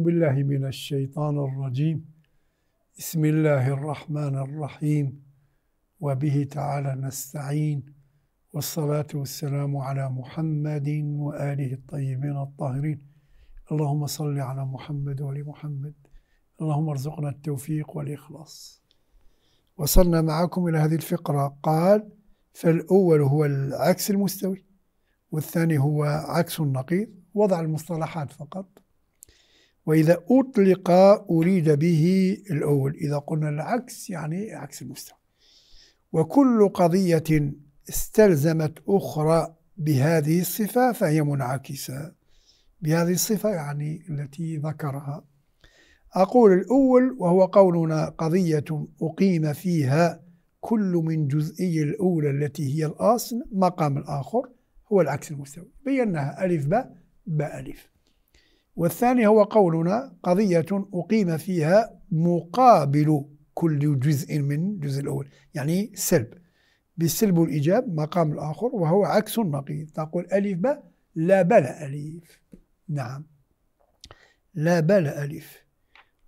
بالله من الشيطان الرجيم بسم الله الرحمن الرحيم وبه تعالى نستعين والصلاة والسلام على محمد وآله الطيبين الطاهرين اللهم صل على محمد وآل محمد اللهم ارزقنا التوفيق والإخلاص وصلنا معكم إلى هذه الفقرة قال فالأول هو العكس المستوي والثاني هو عكس النقيض وضع المصطلحات فقط وإذا أطلق أريد به الأول إذا قلنا العكس يعني عكس المستوى وكل قضية استلزمت أخرى بهذه الصفة فهي منعكسة بهذه الصفة يعني التي ذكرها أقول الأول وهو قولنا قضية أقيم فيها كل من جزئي الأولى التي هي الأصل مقام الآخر هو العكس المستوي بيناها ألف باء باء ألف والثاني هو قولنا قضية أقيم فيها مقابل كل جزء من الجزء الأول يعني سلب بالسلب والإيجاب مقام الآخر وهو عكس النقيض تقول ألف باء لا بلا أليف نعم لا بلا أليف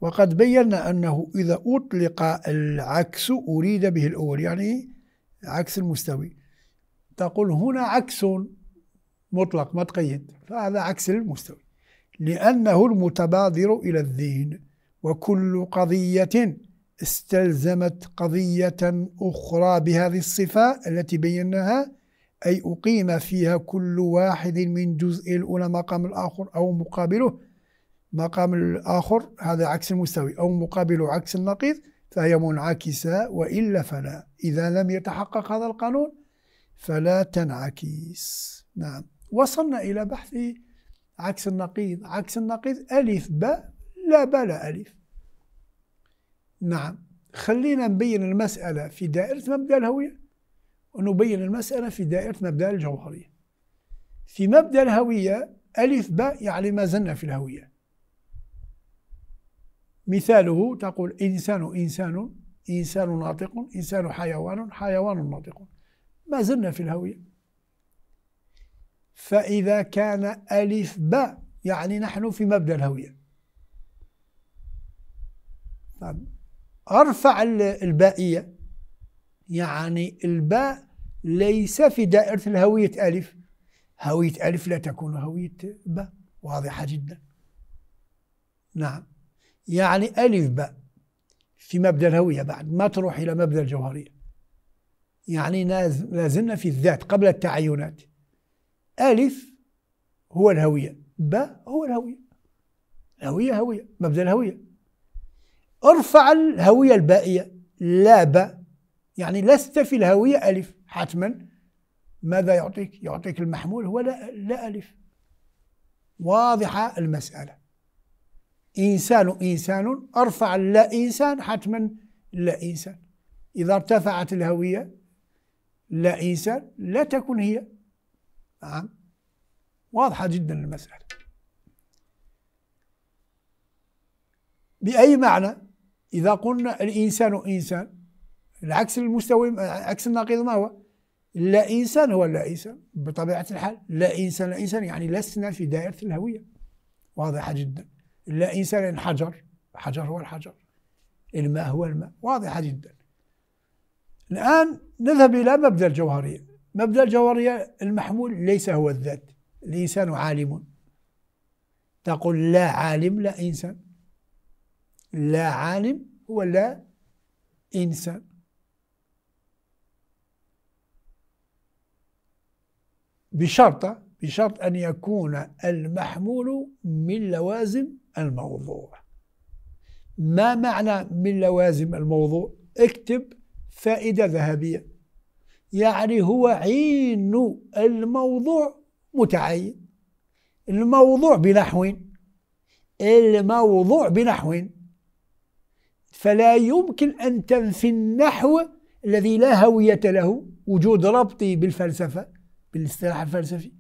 وقد بينا أنه إذا أطلق العكس أريد به الأول يعني عكس المستوي تقول هنا عكس مطلق ما تقيد فهذا عكس المستوي لأنه المتبادر إلى الذهن وكل قضية استلزمت قضية أخرى بهذه الصفة التي بيناها أي أقيم فيها كل واحد من جزء الأولى مقام الآخر أو مقابله مقام الآخر هذا عكس المستوي أو مقابل عكس النقيض فهي منعكسة وإلا فلا إذا لم يتحقق هذا القانون فلا تنعكس نعم وصلنا إلى بحث عكس النقيض عكس النقيض ألف باء لا ب لا ألف نعم خلينا نبين المسألة في دائرة مبدأ الهوية ونبين المسألة في دائرة مبدأ الجوهرية في مبدأ الهوية ألف باء يعني ما زلنا في الهوية مثاله تقول إنسان إنسان إنسان ناطق إنسان حيوان حيوان ناطق ما زلنا في الهوية فإذا كان ألف باء يعني نحن في مبدأ الهوية أرفع البائية يعني الباء ليس في دائرة الهوية ألف هوية ألف لا تكون هوية باء واضحة جدا نعم يعني ألف باء في مبدأ الهوية بعد ما تروح إلى مبدأ الجوهرية يعني لازلنا في الذات قبل التعينات ألف هو الهوية ب هو الهوية الهوية هوية مبدأ الهوية ارفع الهوية البائية لا ب يعني لست في الهوية ألف حتما ماذا يعطيك؟ يعطيك المحمول هو لا, لا ألف واضحة المسألة إنسان إنسان أرفع لا إنسان حتما لا إنسان إذا ارتفعت الهوية لا إنسان لا تكن هي نعم واضحة جدا المسألة بأي معنى إذا قلنا الإنسان إنسان العكس المستوي عكس النقيض ما هو؟ لا إنسان هو لا إنسان بطبيعة الحال لا إنسان لا إنسان يعني لسنا في دائرة الهوية واضحة جدا لا إنسان حجر الحجر هو الحجر الماء هو الماء واضحة جدا الآن نذهب إلى مبدأ الجوهرية مبدأ الجوهرية المحمول ليس هو الذات الإنسان عالم تقول لا عالم لا إنسان لا عالم هو لا إنسان بشرط بشرط أن يكون المحمول من لوازم الموضوع ما معنى من لوازم الموضوع اكتب فائدة ذهبية يعني هو عين الموضوع متعين الموضوع بنحو الموضوع بنحو فلا يمكن أن تنفي النحو الذي لا هوية له وجود ربطي بالفلسفة بالاصطلاح الفلسفي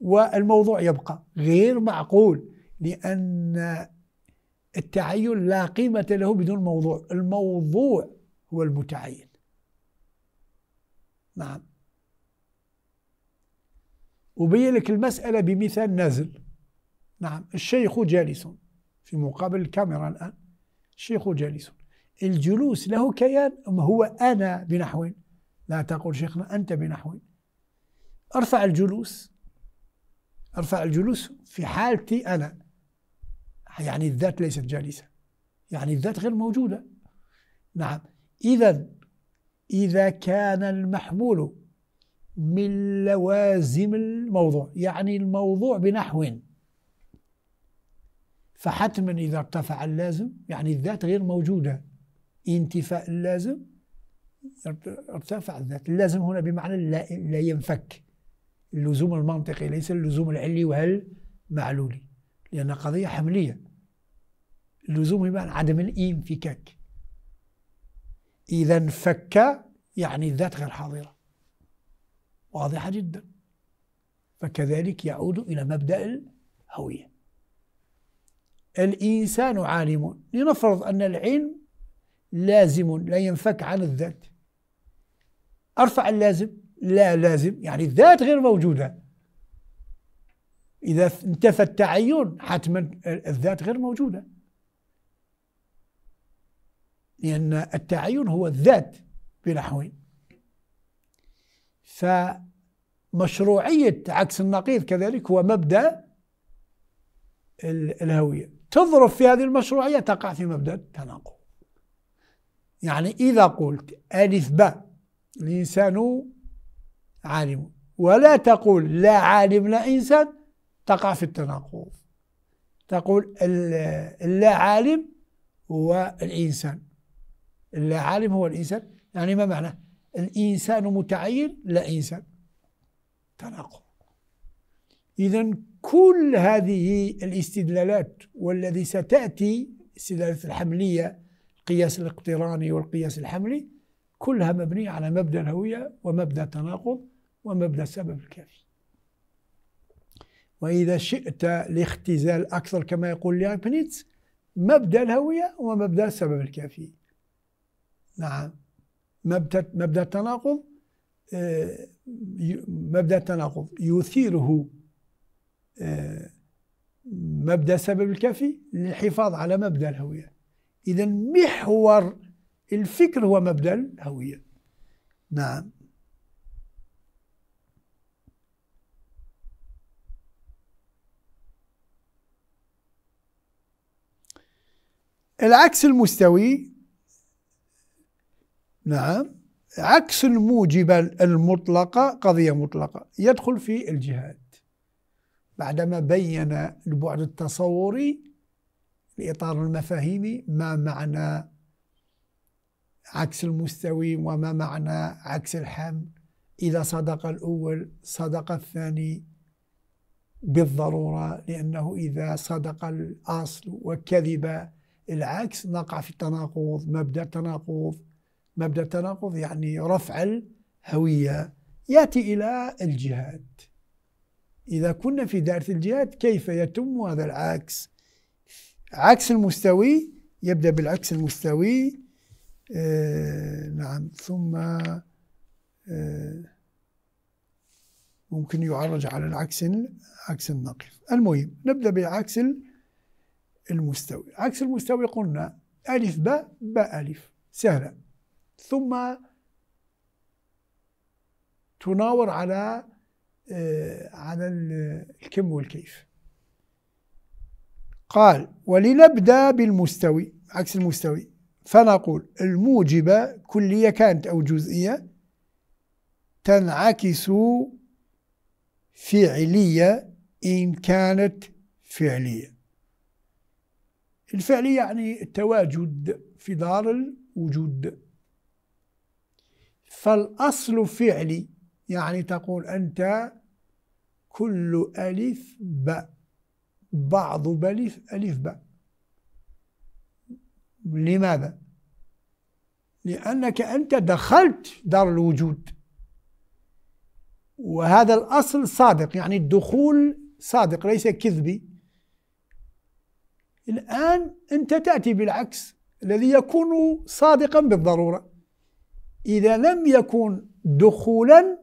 والموضوع يبقى غير معقول لأن التعين لا قيمة له بدون موضوع الموضوع هو المتعين نعم أبين لك المسألة بمثال نازل نعم الشيخ جالس في مقابل الكاميرا الآن الشيخ جالس الجلوس له كيان أم هو أنا بنحو لا تقول شيخنا أنت بنحو أرفع الجلوس أرفع الجلوس في حالتي أنا يعني الذات ليست جالسة يعني الذات غير موجودة نعم إذا إذا كان المحمول من لوازم الموضوع يعني الموضوع بنحو فحتما إذا ارتفع اللازم يعني الذات غير موجودة انتفاء اللازم ارتفع الذات اللازم هنا بمعنى لا, لا ينفك اللزوم المنطقي ليس اللزوم العلي وهل معلولي لأن قضية حملية اللزوم بمعنى عدم الانفكاك إذا انفك يعني الذات غير حاضرة واضحة جدا فكذلك يعود إلى مبدأ الهوية الإنسان عالم لنفرض أن العلم لازم لا ينفك عن الذات أرفع اللازم لا لازم يعني الذات غير موجودة إذا انتفى التعين حتما الذات غير موجودة لأن التعين هو الذات بنحوين فمشروعية عكس النقيض كذلك هو مبدأ الهوية تضرب في هذه المشروعية تقع في مبدأ التناقض يعني إذا قلت ألف باء الإنسان عالم ولا تقول لا عالم لا إنسان تقع في التناقض تقول اللا عالم هو الإنسان العالم هو الإنسان يعني ما معنى الإنسان متعين لا إنسان تناقض إذا كل هذه الاستدلالات والذي ستأتي استدلالات الحملية القياس الاقتراني والقياس الحملي كلها مبنية على مبدأ الهوية ومبدأ التناقض ومبدأ السبب الكافي وإذا شئت لاختزال أكثر كما يقول ليبنيتس مبدأ الهوية ومبدأ السبب الكافي نعم مبدا التناقض آه، مبدا التناقض يثيره آه، مبدا السبب الكافي للحفاظ على مبدا الهويه اذا محور الفكر هو مبدا الهويه نعم العكس المستوي نعم عكس الموجبة المطلقة قضية مطلقة يدخل في الجهاد بعدما بين البعد التصوري الإطار المفاهيمي ما معنى عكس المستوي وما معنى عكس الحمل إذا صدق الأول صدق الثاني بالضرورة لأنه إذا صدق الأصل وكذب العكس نقع في التناقض مبدأ التناقض مبدا التناقض يعني رفع الهويه ياتي الى الجهاد اذا كنا في دائره الجهاد كيف يتم هذا العكس عكس المستوي يبدا بالعكس المستوي آه نعم ثم آه ممكن يعرج على العكس عكس النقيض المهم نبدا بعكس المستوي عكس المستوي قلنا ألف باء باء ألف سهلة ثم تناور على آه، على الكم والكيف قال ولنبدأ بالمستوي عكس المستوي فنقول الموجبة كلية كانت أو جزئية تنعكس فعلية إن كانت فعلية الفعلية يعني التواجد في دار الوجود فالأصل فعلي يعني تقول أنت كل ألف باء بعض بلف ألف باء لماذا؟ لأنك أنت دخلت دار الوجود وهذا الأصل صادق يعني الدخول صادق ليس كذبي الآن أنت تأتي بالعكس الذي يكون صادقا بالضرورة إذا لم يكن دخولا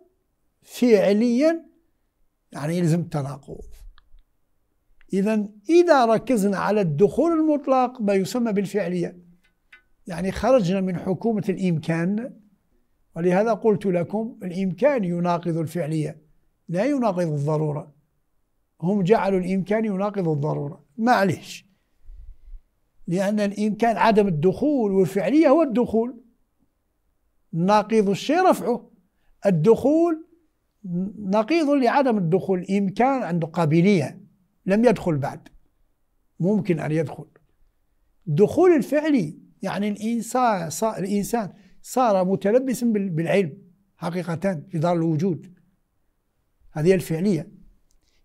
فعليا يعني يلزم التناقض إذا إذا ركزنا على الدخول المطلق ما يسمى بالفعلية يعني خرجنا من حكومة الإمكان ولهذا قلت لكم الإمكان يناقض الفعلية لا يناقض الضرورة هم جعلوا الإمكان يناقض الضرورة معليش لأن الإمكان عدم الدخول والفعلية هو الدخول ناقض الشيء رفعه الدخول نقيض لعدم الدخول إمكان عنده قابلية لم يدخل بعد ممكن أن يدخل الدخول الفعلي يعني الإنسان صار, الإنسان صار متلبسا بالعلم حقيقة في دار الوجود هذه الفعلية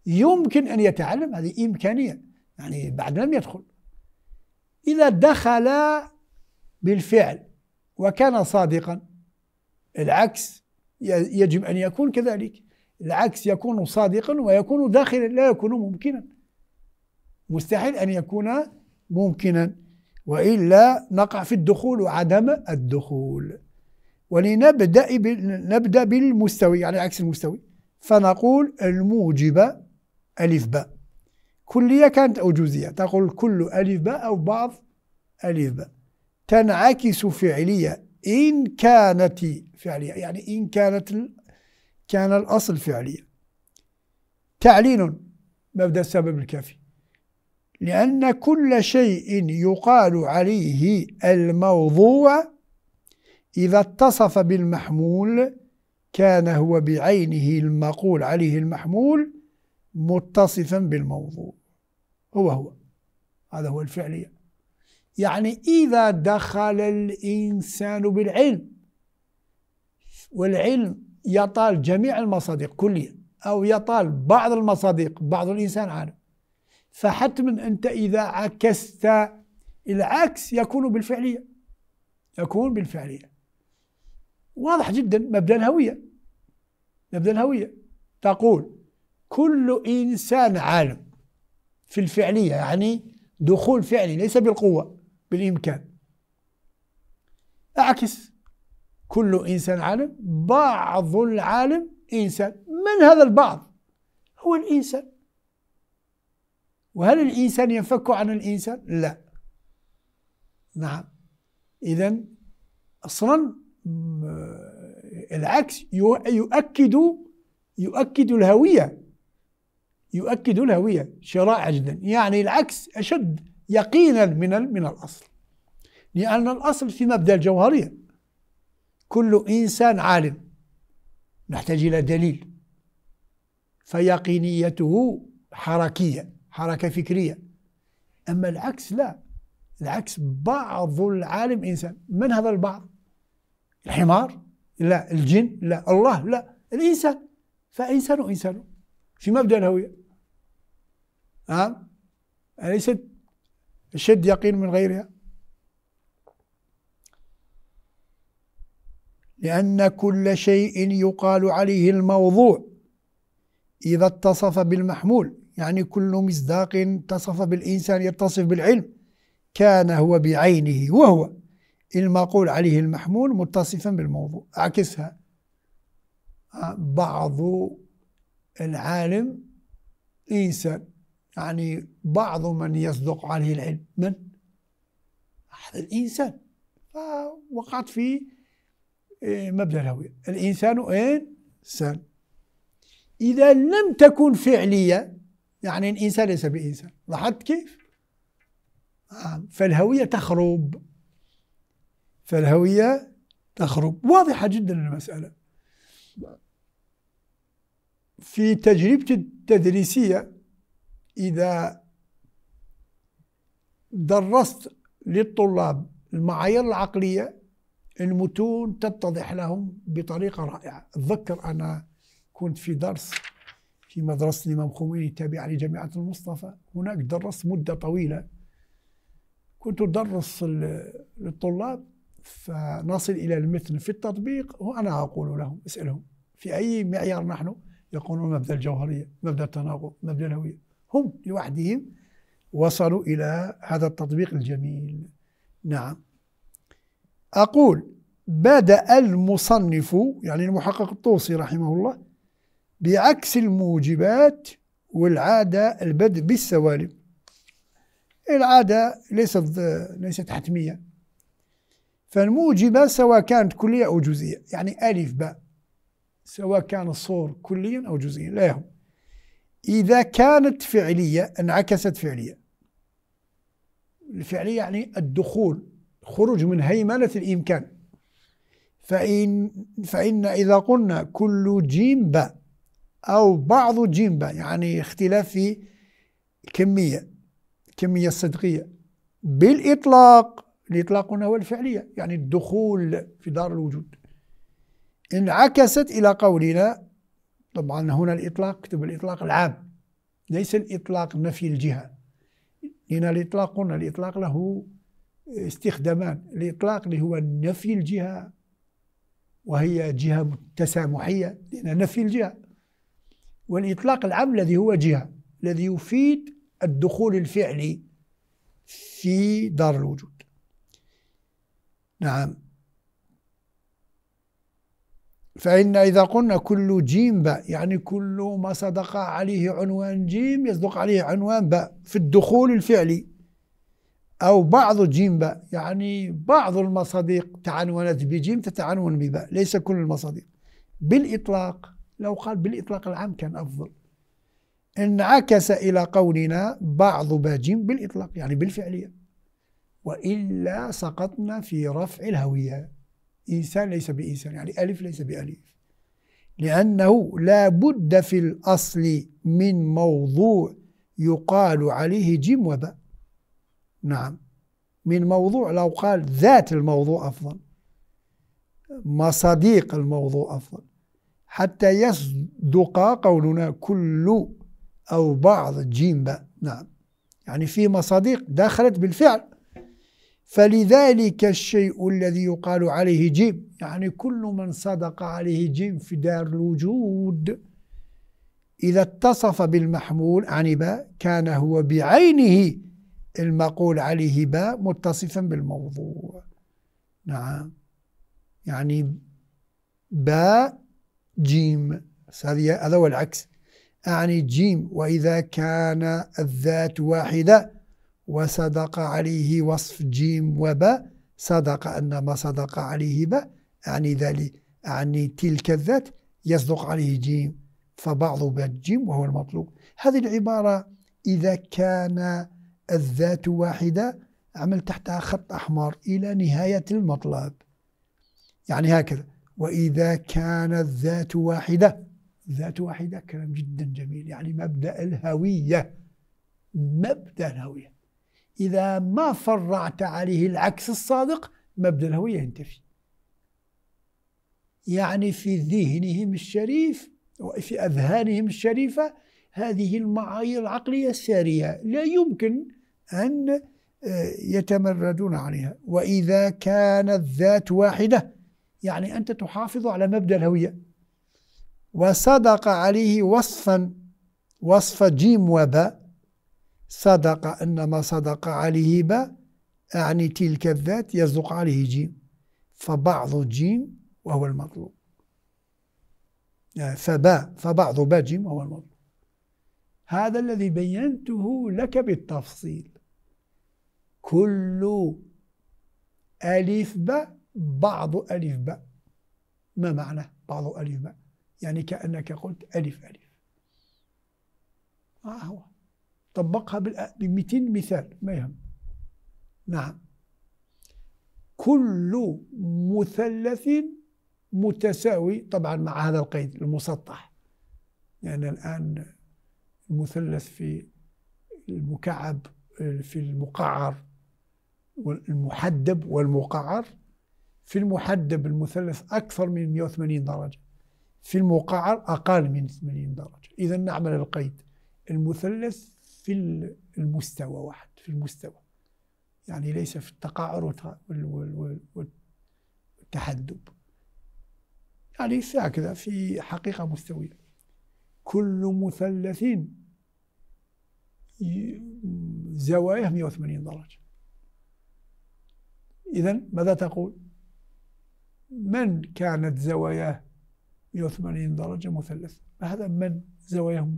يمكن أن يتعلم هذه إمكانية يعني بعد لم يدخل إذا دخل بالفعل وكان صادقا العكس يجب أن يكون كذلك العكس يكون صادقا ويكون داخلا لا يكون ممكنا مستحيل أن يكون ممكنا وإلا نقع في الدخول وعدم الدخول ولنبدأ نبدأ بالمستوي على يعني عكس المستوي فنقول الموجبة ألف باء كلية كانت أو جزئية تقول كل ألف باء أو بعض ألف باء تنعكس فعلية إن كانت فعلية يعني إن كانت ال... كان الأصل فعليا تعليل مبدأ السبب الكافي لأن كل شيء يقال عليه الموضوع إذا اتصف بالمحمول كان هو بعينه المقول عليه المحمول متصفا بالموضوع هو هو هذا هو الفعلية يعني إذا دخل الإنسان بالعلم والعلم يطال جميع المصادق كليا أو يطال بعض المصادق بعض الإنسان عالم فحتما أنت إذا عكست العكس يكون بالفعلية يكون بالفعلية واضح جدا مبدأ الهوية مبدأ الهوية تقول كل إنسان عالم في الفعلية يعني دخول فعلي ليس بالقوة بالإمكان أعكس كل إنسان عالم بعض العالم إنسان من هذا البعض هو الإنسان وهل الإنسان ينفك عن الإنسان لا نعم إذا أصلا العكس يؤكد يؤكد الهوية يؤكد الهوية شرائع جدا يعني العكس أشد يقينا من من الأصل لأن الأصل في مبدأ الجوهرية كل إنسان عالم نحتاج إلى دليل فيقينيته حركية حركة فكرية أما العكس لا العكس بعض العالم إنسان من هذا البعض الحمار لا الجن لا الله لا الإنسان فإنسان إنسان في مبدأ الهوية نعم أليست أشد يقين من غيرها لأن كل شيء يقال عليه الموضوع إذا اتصف بالمحمول يعني كل مصداق اتصف بالإنسان يتصف بالعلم كان هو بعينه وهو المقول عليه المحمول متصفا بالموضوع عكسها بعض العالم إنسان يعني بعض من يصدق عليه العلم من؟ هذا الإنسان فوقعت في إيه، مبدا الهويه الانسان إيه؟ انسان اذا لم تكن فعليه يعني الانسان ليس بانسان لاحظت كيف آه، فالهويه تخرب فالهويه تخرب واضحه جدا المساله في تجربتي التدريسيه اذا درست للطلاب المعايير العقليه المتون تتضح لهم بطريقة رائعة أتذكر أنا كنت في درس في مدرسة الإمام خميني التابعة لجامعة المصطفى هناك درست مدة طويلة كنت أدرس للطلاب فنصل إلى المتن في التطبيق وأنا أقول لهم اسألهم في أي معيار نحن يقولون مبدأ الجوهرية مبدأ التناقض مبدأ الهوية هم لوحدهم وصلوا إلى هذا التطبيق الجميل نعم أقول بدأ المصنف يعني المحقق الطوسي رحمه الله بعكس الموجبات والعادة البدء بالسوالف العادة ليست ليست حتمية فالموجبة سواء كانت كلية أو جزئية يعني ألف باء سواء كان الصور كليا أو جزئيا لا يهم إذا كانت فعلية انعكست فعلية الفعلية يعني الدخول خروج من هيمنة الإمكان فإن, فإن إذا قلنا كل جيم باء أو بعض جيم باء يعني اختلاف في كمية كمية الصدقية بالإطلاق الإطلاق هنا هو الفعلية يعني الدخول في دار الوجود انعكست إلى قولنا طبعا هنا الإطلاق كتب الإطلاق العام ليس الإطلاق نفي الجهة هنا الإطلاق قلنا الإطلاق له استخدامان الإطلاق اللي هو نفي الجهة وهي جهة تسامحية لأن نفي الجهة والإطلاق العام الذي هو جهة الذي يفيد الدخول الفعلي في دار الوجود نعم فإن إذا قلنا كل جيم باء يعني كل ما صدق عليه عنوان جيم يصدق عليه عنوان باء في الدخول الفعلي أو بعض جيم باء يعني بعض المصادق تعنونت بجيم تتعنون بباء ليس كل المصادق بالإطلاق لو قال بالإطلاق العام كان أفضل انعكس إلى قولنا بعض باجيم بالإطلاق يعني بالفعلية وإلا سقطنا في رفع الهوية إنسان ليس بإنسان يعني ألف ليس بألف لأنه لا بد في الأصل من موضوع يقال عليه جيم وباء نعم من موضوع لو قال ذات الموضوع أفضل مصاديق الموضوع أفضل حتى يصدق قولنا كل أو بعض جيم باء نعم يعني في مصادق دخلت بالفعل فلذلك الشيء الذي يقال عليه جيم يعني كل من صدق عليه جيم في دار الوجود إذا اتصف بالمحمول عن باء كان هو بعينه المقول عليه باء متصفا بالموضوع نعم يعني باء جيم هذا هو العكس أعني جيم وإذا كان الذات واحدة وصدق عليه وصف جيم وباء صدق أن ما صدق عليه باء أعني ذلك أعني تلك الذات يصدق عليه جيم فبعض باء جيم وهو المطلوب هذه العبارة إذا كان الذات واحدة أعمل تحتها خط أحمر إلى نهاية المطلب يعني هكذا وإذا كان الذات واحدة ذات واحدة كلام جدا جميل يعني مبدأ الهوية مبدأ الهوية إذا ما فرعت عليه العكس الصادق مبدأ الهوية ينتفي يعني في ذهنهم الشريف وفي أذهانهم الشريفة هذه المعايير العقلية السارية لا يمكن أن آه، يتمردون عليها وإذا كانت ذات واحدة يعني أنت تحافظ على مبدأ الهوية وصدق عليه وصفا وصف جيم وباء صدق إنما صدق عليه باء أعني تلك الذات يصدق عليه جيم فبعض الجيم وهو المطلوب يعني فباء فبعض باء جيم وهو المطلوب هذا الذي بينته لك بالتفصيل كل ألف باء بعض ألف باء ما معنى بعض ألف باء يعني كأنك قلت ألف ألف آه هو طبقها ب 200 مثال ما يهم نعم كل مثلث متساوي طبعا مع هذا القيد المسطح لأن يعني الآن المثلث في المكعب في المقعر المحدب والمقعر في المحدب المثلث أكثر من 180 درجة في المقعر أقل من 80 درجة إذا نعمل القيد المثلث في المستوى واحد في المستوى يعني ليس في التقعر والتحدب يعني هكذا في حقيقة مستوية كل مثلث زواياه 180 درجة إذا ماذا تقول؟ من كانت زواياه 180 درجة مثلث هذا من زواياه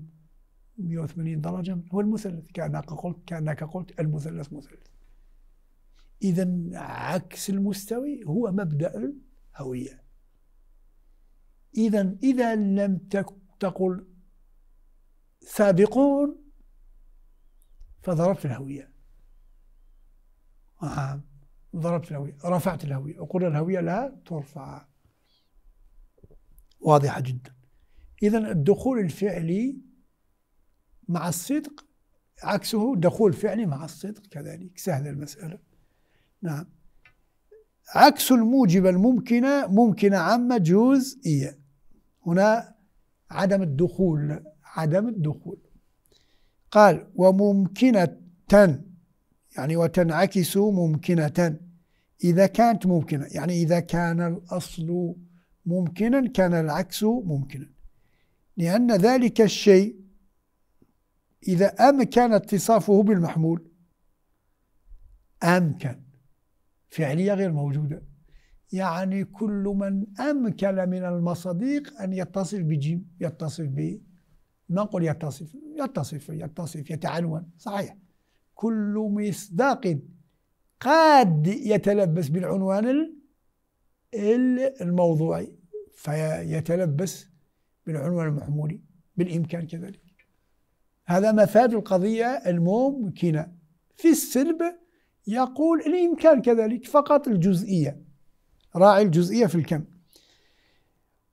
180 درجة هو المثلث كأنك قلت كأنك قلت المثلث مثلث إذا عكس المستوي هو مبدأ الهوية إذا إذا لم تقل سابقون فضربت الهوية نعم ضربت الهوية رفعت الهوية وقلنا الهوية لا ترفع واضحة جدا إذا الدخول الفعلي مع الصدق عكسه دخول فعلي مع الصدق كذلك سهلة المسألة نعم عكس الموجبة الممكنة ممكنة عامة جزئية هنا عدم الدخول عدم الدخول قال وممكنة يعني وتنعكس ممكنة إذا كانت ممكنة يعني إذا كان الأصل ممكنا كان العكس ممكنا لأن ذلك الشيء إذا أمكن اتصافه بالمحمول أمكن فعلية غير موجودة يعني كل من أمكن من المصديق أن يتصف بجيم يتصف ب نقول يتصف يتصف يتصف يتعنون صحيح كل مصداق قد يتلبس بالعنوان الموضوعي فيتلبس بالعنوان المحمولي بالإمكان كذلك هذا مفاد القضية الممكنة في السلب يقول الإمكان كذلك فقط الجزئية راعي الجزئية في الكم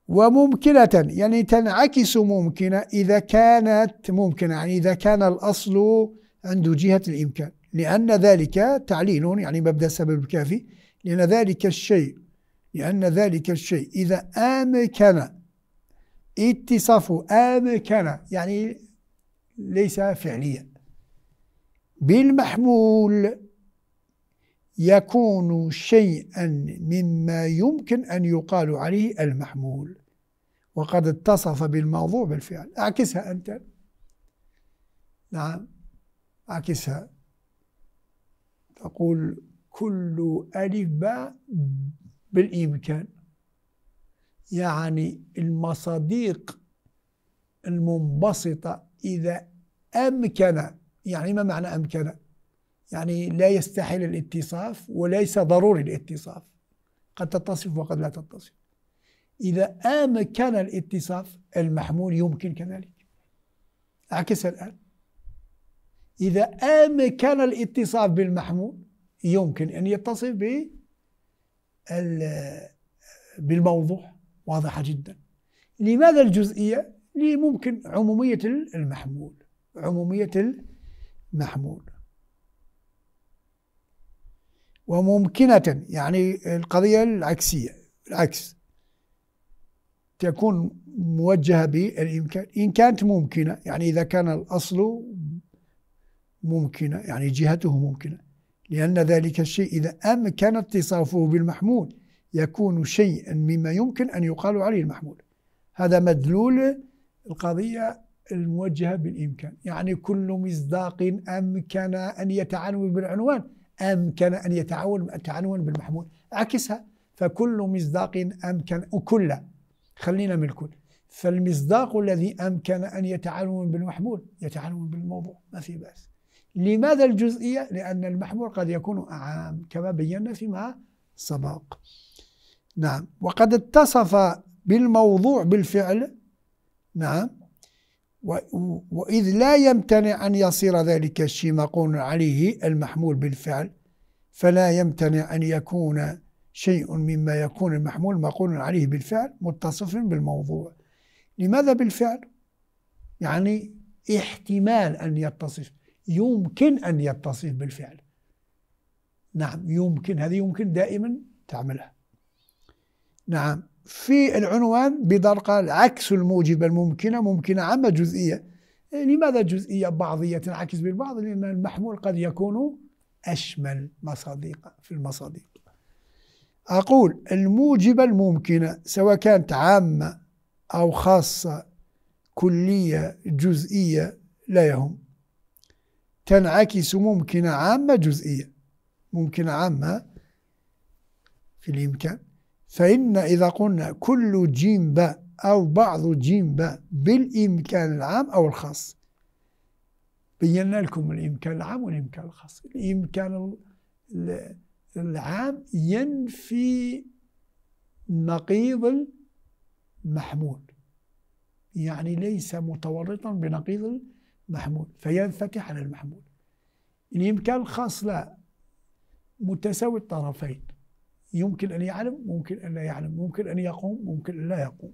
وممكنة يعني تنعكس ممكنة إذا كانت ممكنة يعني إذا كان الأصل عنده جهة الإمكان لأن ذلك تعليل يعني مبدأ السبب الكافي لأن ذلك الشيء لأن ذلك الشيء إذا أمكن اتصافه أمكن يعني ليس فعليا بالمحمول يكون شيئا مما يمكن أن يقال عليه المحمول وقد اتصف بالموضوع بالفعل أعكسها أنت نعم عكسها تقول كل ألف باء بالإمكان يعني المصاديق المنبسطة إذا أمكن يعني ما معنى أمكن يعني لا يستحيل الاتصاف وليس ضروري الاتصاف قد تتصف وقد لا تتصف إذا أمكن الاتصاف المحمول يمكن كذلك عكس الآن إذا أمكن الاتصاف بالمحمول يمكن أن يتصف بالموضوع واضحة جدا لماذا الجزئية؟ لممكن عمومية المحمول عمومية المحمول وممكنة يعني القضية العكسية العكس تكون موجهة بالإمكان إن كانت ممكنة يعني إذا كان الأصل ممكنة يعني جهته ممكنة لأن ذلك الشيء إذا أمكن اتصافه بالمحمول يكون شيئا مما يمكن أن يقال عليه المحمول هذا مدلول القضية الموجهة بالإمكان يعني كل مصداق أمكن أن يتعنون بالعنوان أمكن أن يتعاون التعنون بالمحمول عكسها فكل مصداق أمكن وكل خلينا من الكل فالمصداق الذي أمكن أن يتعنون بالمحمول يتعنون بالموضوع ما في بأس لماذا الجزئية؟ لأن المحمول قد يكون أعام كما بينا فيما سبق نعم وقد اتصف بالموضوع بالفعل نعم وإذ لا يمتنع أن يصير ذلك الشيء مقول عليه المحمول بالفعل فلا يمتنع أن يكون شيء مما يكون المحمول مقول عليه بالفعل متصف بالموضوع لماذا بالفعل؟ يعني احتمال أن يتصف يمكن أن يتصف بالفعل نعم يمكن هذه يمكن دائما تعملها نعم في العنوان بدر قال عكس الموجب الممكنة ممكنة عامة جزئية يعني لماذا جزئية بعضية تنعكس بالبعض لأن المحمول قد يكون أشمل مصادق في المصادق أقول الموجبة الممكنة سواء كانت عامة أو خاصة كلية جزئية لا يهم تنعكس ممكنة عامة جزئية ممكنة عامة في الإمكان فإن إذا قلنا كل جيم باء أو بعض جيم باء بالإمكان العام أو الخاص بينا لكم الإمكان العام والإمكان الخاص الإمكان العام ينفي نقيض المحمول يعني ليس متورطا بنقيض محمول فينفتح على المحمول الإمكان الخاص له متساوي الطرفين يمكن أن يعلم ممكن أن لا يعلم ممكن أن يقوم ممكن أن لا يقوم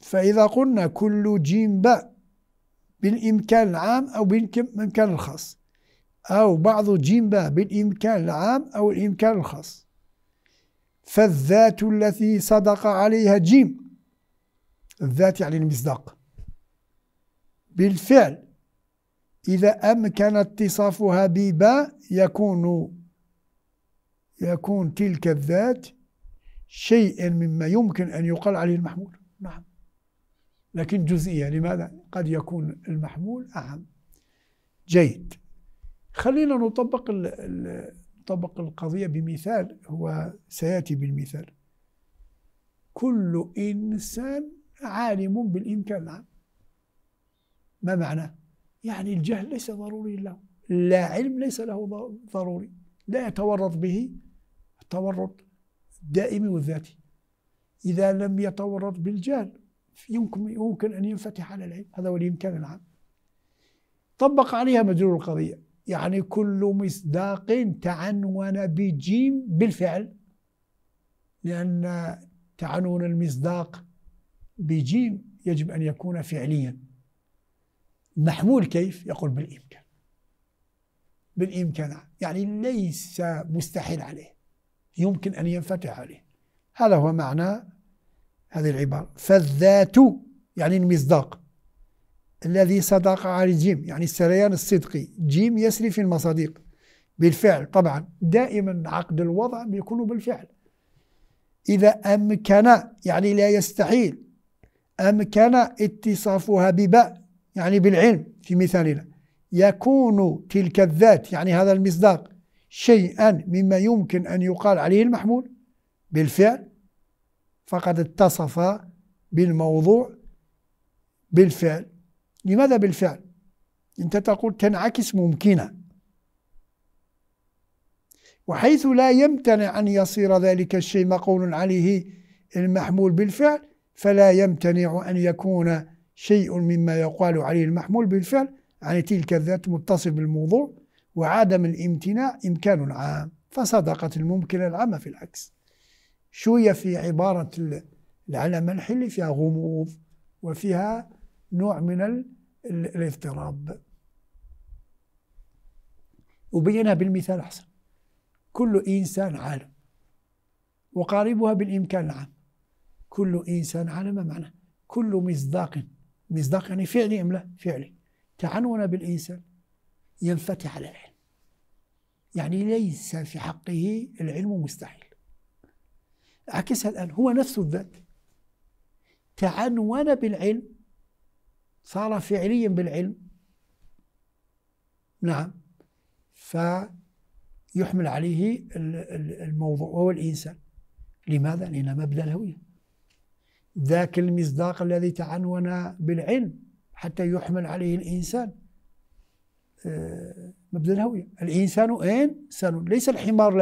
فإذا قلنا كل جيم باء بالإمكان العام أو بالإمكان الخاص أو بعض جيم باء بالإمكان العام أو الإمكان الخاص فالذات التي صدق عليها جيم الذات يعني المصداق بالفعل إذا أمكن اتصافها بباء يكون يكون تلك الذات شيئا مما يمكن أن يقال عليه المحمول نعم لكن جزئية لماذا؟ قد يكون المحمول أعم جيد خلينا نطبق نطبق القضية بمثال هو سيأتي بالمثال كل إنسان عالم بالإمكان العام ما معنى؟ يعني الجهل ليس ضروري له لا علم ليس له ضروري لا يتورط به التورط الدائم والذاتي إذا لم يتورط بالجهل يمكن يمكن أن ينفتح على العلم هذا هو الإمكان العام طبق عليها مدلول القضية يعني كل مصداق تعنون بجيم بالفعل لأن تعنون المصداق بجيم يجب أن يكون فعليا محمول كيف يقول بالإمكان بالإمكان يعني ليس مستحيل عليه يمكن أن ينفتح عليه هذا هو معنى هذه العبارة فالذات يعني المصداق الذي صدق على الجيم يعني السريان الصدقي جيم يسري في المصادق بالفعل طبعا دائما عقد الوضع بيكون بالفعل إذا أمكن يعني لا يستحيل أمكن اتصافها بباء يعني بالعلم في مثالنا يكون تلك الذات يعني هذا المصداق شيئا مما يمكن أن يقال عليه المحمول بالفعل فقد اتصف بالموضوع بالفعل لماذا بالفعل؟ أنت تقول تنعكس ممكنة وحيث لا يمتنع أن يصير ذلك الشيء مقول عليه المحمول بالفعل فلا يمتنع أن يكون شيء مما يقال عليه المحمول بالفعل عن يعني تلك الذات متصف بالموضوع وعدم الامتناع إمكان عام فصدقت الممكن العامة في العكس شوية في عبارة العلامة الحلي فيها غموض وفيها نوع من الاضطراب وبينها بالمثال أحسن كل إنسان عالم وقاربها بالإمكان العام كل إنسان عالم معنى كل مصداق مصداق يعني فعلي أم لا فعلي تعنون بالإنسان ينفتح على العلم يعني ليس في حقه العلم مستحيل عكسها الآن هو نفس الذات تعنون بالعلم صار فعليا بالعلم نعم فيحمل عليه الموضوع وهو الإنسان لماذا؟ لأن مبدأ الهوية ذاك المصداق الذي تعنون بالعلم حتى يحمل عليه الإنسان آه، مبدا الهوية الإنسان اين ليس الحمار